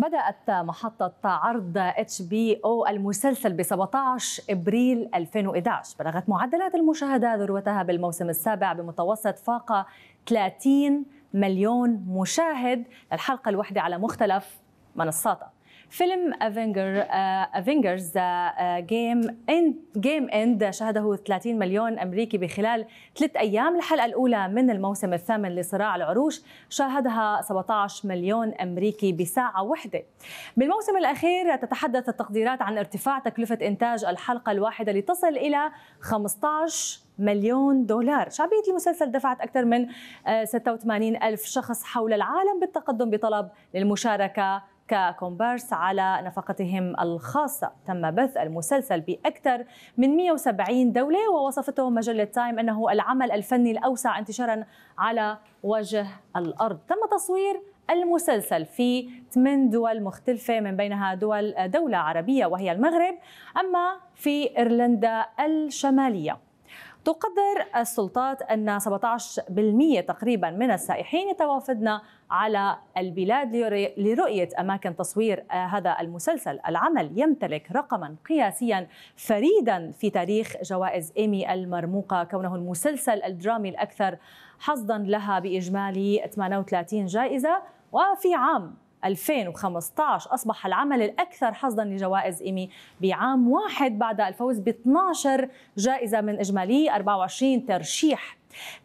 بدأت محطة عرض اتش بي او المسلسل ب 17 ابريل 2011 بلغت معدلات المشاهدة ذروتها بالموسم السابع بمتوسط فاق 30 مليون مشاهد للحلقة الواحدة على مختلف منصاتها فيلم افنجر افنجرز جيم اند جيم اند شهده 30 مليون امريكي بخلال ثلاث ايام الحلقه الاولى من الموسم الثامن لصراع العروش شاهدها 17 مليون امريكي بساعه واحده بالموسم الاخير تتحدث التقديرات عن ارتفاع تكلفه انتاج الحلقه الواحده لتصل الى 15 مليون دولار شعبية المسلسل دفعت أكثر من 86 آه، ألف شخص حول العالم بالتقدم بطلب للمشاركة ككومبارس على نفقتهم الخاصة تم بث المسلسل بأكثر من 170 دولة ووصفته مجلة تايم أنه العمل الفني الأوسع انتشارا على وجه الأرض تم تصوير المسلسل في ثمان دول مختلفة من بينها دول دولة عربية وهي المغرب أما في إيرلندا الشمالية تقدر السلطات أن 17% تقريبا من السائحين يتوافدن على البلاد لرؤية أماكن تصوير آه، هذا المسلسل العمل يمتلك رقما قياسيا فريدا في تاريخ جوائز إيمي المرموقة كونه المسلسل الدرامي الأكثر حظا لها بإجمالي 38 جائزة وفي عام 2015 أصبح العمل الأكثر حظا لجوائز إيمي بعام واحد بعد الفوز ب 12 جائزة من إجمالي 24 ترشيح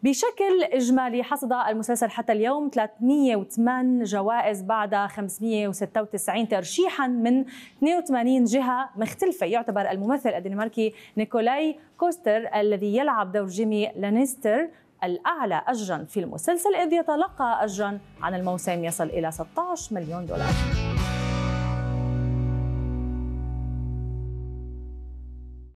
بشكل إجمالي حصد المسلسل حتى اليوم 308 جوائز بعد 596 ترشيحا من 82 جهة مختلفة يعتبر الممثل الدنماركي نيكولاي كوستر الذي يلعب دور جيمي لانيستر الأعلى أجراً في المسلسل إذ يتلقى أجراً عن الموسم يصل إلى 16 مليون دولار